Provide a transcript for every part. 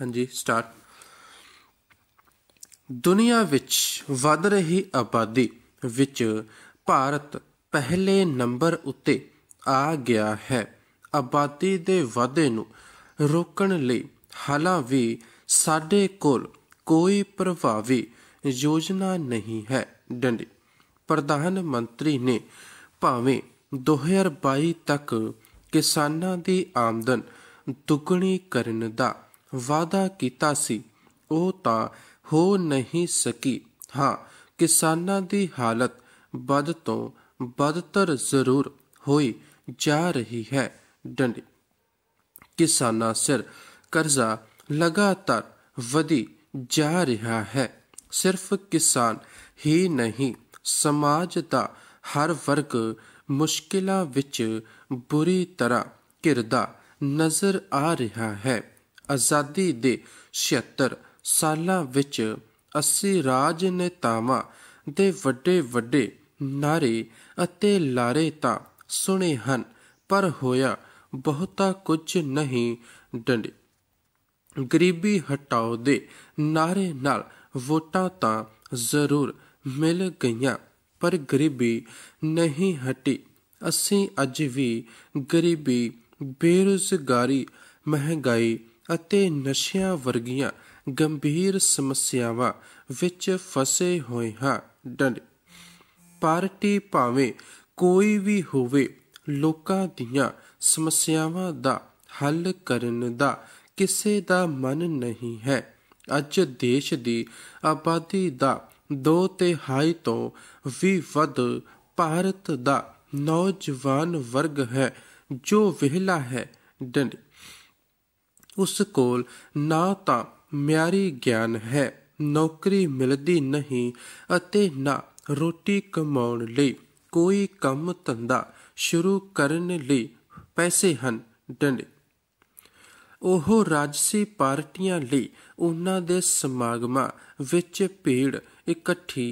ਹਾਂਜੀ ਸਟਾਰਟ ਦੁਨੀਆ ਵਿੱਚ ਵੱਧ ਰਹੀ ਆਬਾਦੀ ਵਿੱਚ ਭਾਰਤ ਪਹਿਲੇ ਨੰਬਰ ਉੱਤੇ ਆ ਗਿਆ ਹੈ ਆਬਾਦੀ ਦੇ ਵਾਧੇ ਨੂੰ ਰੋਕਣ ਲਈ ਹਾਲਾਂ ਵੀ ਸਾਡੇ ਕੋਲ ਕੋਈ ਪ੍ਰਭਾਵੀ ਯੋਜਨਾ ਨਹੀਂ ਹੈ ਡੰਡੀ ਪ੍ਰਧਾਨ ਮੰਤਰੀ ਨੇ ਭਾਵੇਂ 2022 ਤੱਕ ਕਿਸਾਨਾਂ ਦੀ ਆਮਦਨ ਦੁੱਗਣੀ ਕਰਨ ਦਾ ਵਾਦਾ ਕੀਤਾ ਸੀ ਉਹ ਤਾਂ ਹੋ ਨਹੀਂ ਸਕੀ ਹਾਂ ਕਿਸਾਨਾਂ ਦੀ ਹਾਲਤ ਬਦ ਤੋਂ ਬਦਤਰ ਜ਼ਰੂਰ ਹੋਈ ਜਾ ਰਹੀ ਹੈ ਡੰਡੇ ਕਿਸਾਨਾਂ ਸਿਰ ਕਰਜ਼ਾ ਲਗਾਤਾਰ ਵਧੀ ਜਾ ਰਿਹਾ ਹੈ ਸਿਰਫ ਕਿਸਾਨ ਹੀ ਨਹੀਂ ਸਮਾਜ ਦਾ ਹਰ ਵਰਗ ਮੁਸ਼ਕਿਲਾਂ ਵਿੱਚ ਬੁਰੀ ਤਰ੍ਹਾਂ ਘਿਰਦਾ ਨਜ਼ਰ ਆ ਰਿਹਾ ਹੈ ਆਜ਼ਾਦੀ ਦੇ 76 ਸਾਲਾਂ ਵਿੱਚ 80 ਰਾਜ ਨੇਤਾਵਾਂ ਦੇ ਵੱਡੇ ਵੱਡੇ ਨਾਰੇ ਅਤੇ ਲਾਰੇ ਤਾਂ ਸੁਣੇ ਹਨ ਪਰ ਹੋਇਆ ਬਹੁਤਾ ਕੁਝ ਨਹੀਂ ਡੰਡੇ ਗਰੀਬੀ ਹਟਾਓ ਦੇ ਨਾਰੇ ਨਾਲ ਵੋਟਾਂ ਤਾਂ ਜ਼ਰੂਰ ਮਿਲ ਗਈਆਂ ਪਰ ਗਰੀਬੀ ਨਹੀਂ ਹਟੀ ਅਸੀਂ ਅੱਜ ਵੀ ਗਰੀਬੀ ਬੇਰੁਜ਼ਗਾਰੀ ਮਹਿੰਗਾਈ ਅਤੇ ਨਸ਼ਿਆਂ ਵਰਗੀਆਂ ਗੰਭੀਰ ਸਮੱਸਿਆਵਾਂ ਵਿੱਚ ਫਸੇ ਹੋਏ ਹਾਂ ਡੰਡ ਪਾਰਟੀ ਭਾਵੇਂ ਕੋਈ ਵੀ ਹੋਵੇ ਲੋਕਾਂ ਦੀਆਂ ਸਮੱਸਿਆਵਾਂ ਦਾ ਹੱਲ ਕਰਨ ਦਾ ਕਿਸੇ ਦਾ ਮਨ ਨਹੀਂ ਹੈ ਅੱਜ ਦੇਸ਼ ਦੀ ਆਬਾਦੀ ਦਾ 2 ਤਿਹਾਈ ਤੋਂ ਵੀ ਵੱਧ ਭਾਰਤ ਦਾ ਨੌਜਵਾਨ ਵਰਗ ਹੈ ਜੋ ਵਿਹਲਾ ਹੈ ਡੰਡ ਉਸ ਕੋਲ ਨਾ ਤਾਂ ਮਿਆਰੀ ਗਿਆਨ ਹੈ ਨੌਕਰੀ ਮਿਲਦੀ ਨਹੀਂ ਅਤੇ ਨਾ ਰੋਟੀ ਕਮਾਉਣ ਲਈ ਕੋਈ ਕੰਮ ਧੰਦਾ ਸ਼ੁਰੂ ਕਰਨ ਲਈ ਪੈਸੇ ਹਨ ਡੰਡੇ ਉਹ ਰਾਜਸੀ ਪਾਰਟੀਆਂ ਲਈ ਉਹਨਾਂ ਦੇ ਸਮਾਗਮਾਂ ਵਿੱਚ ਭੀੜ ਇਕੱਠੀ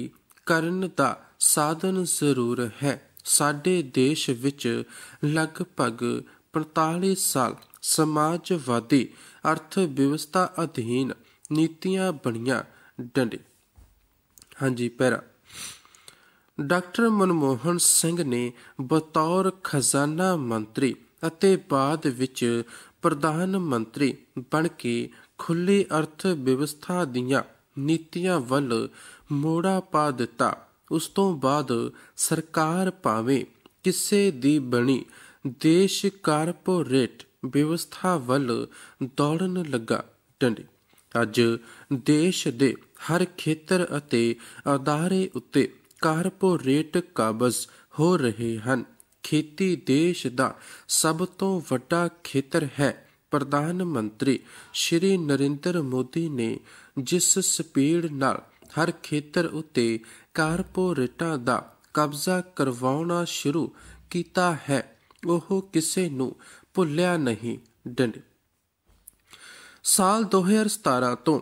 ਕਰਨ ਦਾ ਸਾਧਨ ਜ਼ਰੂਰ ਹੈ ਸਾਡੇ ਦੇਸ਼ ਵਿੱਚ ਲਗਭਗ 45 ਸਾਲ ਸਮਾਜਵਾਦੀ ਅਰਥ ਵਿਵਸਥਾ ਅਧੀਨ ਨੀਤੀਆਂ ਬਣੀਆਂ ਡੰਡੇ ਹਾਂਜੀ ਪੈਰਾ ਡਾਕਟਰ ਮਨਮੋਹਨ ਸਿੰਘ ਨੇ ਬਤੌਰ ਖਜ਼ਾਨਾ ਮੰਤਰੀ ਅਤੇ ਬਾਅਦ ਵਿੱਚ ਪ੍ਰਧਾਨ ਮੰਤਰੀ ਬਣ ਕੇ ਖੁੱਲੀ ਅਰਥ ਵਿਵਸਥਾ ਦੀਆਂ ਨੀਤੀਆਂ ਵੱਲ ਮੋੜਾ ਪਾ ਦਿੱਤਾ ਉਸ ਤੋਂ ਬਾਅਦ ਸਰਕਾਰ ਭਾਵੇਂ ਕਿਸੇ ਦੀ ਬਣੀ ਦੇਸ਼ ਕਾਰਪੋਰੇਟ ਵਿਵਸਥਾ ਵੱਲ ਦੌੜਨ ਲੱਗਾ ਟੰਡੀ ਅੱਜ ਦੇਸ਼ ਦੇ ਹਰ ਖੇਤਰ ਅਤੇ ਅਦਾਰੇ ਉੱਤੇ ਕਾਰਪੋਰੇਟ ਕਾਬਜ਼ ਹੋ ਰਹੇ ਹਨ ਖੇਤੀ ਦੇਸ਼ ਦਾ ਸਭ ਤੋਂ ਵੱਡਾ ਖੇਤਰ ਹੈ ਪ੍ਰਧਾਨ ਮੰਤਰੀ ਸ਼੍ਰੀ ਨਰਿੰਦਰ ਮੋਦੀ ਨੇ ਜਿਸ ਸਪੀਡ ਨਾਲ ਹਰ ਖੇਤਰ ਉੱਤੇ ਕਾਰਪੋਰੇਟਾਂ ਦਾ ਕਬਜ਼ਾ ਕਰਵਾਉਣਾ ਸ਼ੁਰੂ ਕੀਤਾ ਹੈ ਉਹ ਕਿਸੇ ਨੂੰ ਭੁੱਲਿਆ ਨਹੀਂ ਡੰਡੇ ਸਾਲ 2017 ਤੋਂ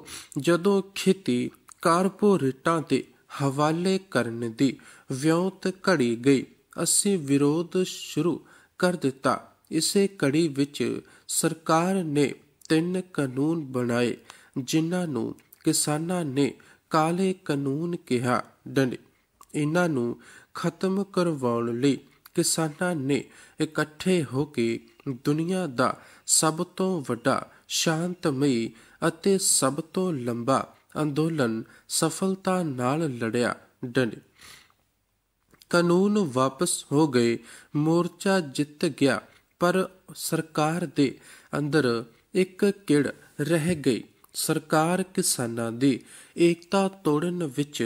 ਜਦੋਂ ਖੇਤੀ ਕਾਰਪੋਰੇਟਾਂ ਦੇ ਹਵਾਲੇ ਕਰਨ ਦੀ ਵਿਉਂਤ ਘੜੀ ਗਈ ਅਸੀਂ ਵਿਰੋਧ ਸ਼ੁਰੂ ਕਰ ਦਿੱਤਾ ਇਸੇ ਕੜੀ ਵਿੱਚ ਸਰਕਾਰ ਨੇ ਤਿੰਨ ਕਾਨੂੰਨ ਬਣਾਏ ਜਿਨ੍ਹਾਂ ਨੂੰ ਕਿਸਾਨਾਂ ਨੇ ਕਾਲੇ ਕਾਨੂੰਨ ਕਿਹਾ ਡੰਡੇ ਇਹਨਾਂ ਨੂੰ ਖਤਮ ਕਰਵਾਉਣ ਲਈ ਕਿਸਾਨਾਂ ਨੇ ਇਕੱਠੇ ਹੋ ਕੇ ਦੁਨੀਆ ਦਾ ਸਭ ਤੋਂ ਵੱਡਾ ਸ਼ਾਂਤਮਈ ਅਤੇ ਸਭ ਤੋਂ ਲੰਬਾ ਅੰਦੋਲਨ ਸਫਲਤਾ ਨਾਲ ਲੜਿਆ ਡੰਡੇ ਕਾਨੂੰਨ ਵਾਪਸ ਹੋ ਗਏ ਮੋਰਚਾ ਜਿੱਤ ਗਿਆ ਪਰ ਸਰਕਾਰ ਦੇ ਅੰਦਰ ਇੱਕ ਕਿੜ ਰਹਿ ਗਈ ਸਰਕਾਰ ਕਿਸਾਨਾਂ ਦੀ ਏਕਤਾ ਤੋੜਨ ਵਿੱਚ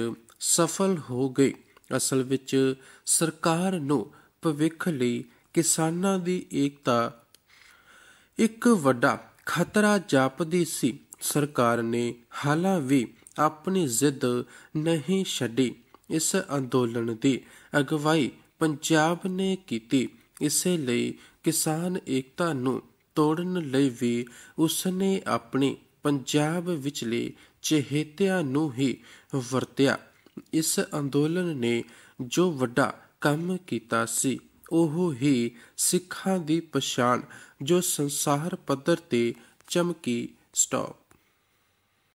ਸਫਲ ਹੋ ਗਈ ਅਸਲ ਵਿੱਚ ਸਰਕਾਰ ਨੂੰ ਭਵਿੱਖ ਲਈ ਕਿਸਾਨਾਂ ਦੀ ਏਕਤਾ ਇੱਕ ਵੱਡਾ ਖਤਰਾ ਜਾਪਦੀ ਸੀ ਸਰਕਾਰ ਨੇ ਹਾਲਾਂ ਵੀ ਆਪਣੀ ਜ਼ਿੱਦ ਨਹੀਂ ਛੱਡੀ ਇਸ ਅੰਦੋਲਨ ਦੀ ਅਗਵਾਈ ਪੰਜਾਬ ਨੇ ਕੀਤੀ ਇਸੇ ਲਈ ਕਿਸਾਨ ਏਕਤਾ ਨੂੰ ਤੋੜਨ ਲਈ ਵੀ ਉਸਨੇ ਆਪਣੀ ਪੰਜਾਬ ਵਿਚਲੇ ਚਹੇਤਿਆਂ ਨੂੰ ਹੀ ਵਰਤਿਆ ਇਸ ਅੰਦੋਲਨ ਨੇ ਜੋ ਵੱਡਾ ਕੰਮ ਕੀਤਾ ਸੀ ਉਹ ਹੀ ਸਿੱਖਾਂ ਦੀ ਪਛਾਣ ਜੋ ਸੰਸਾਰ ਪੱਧਰ ਤੇ ਚਮਕੀ ਸਟਾਪ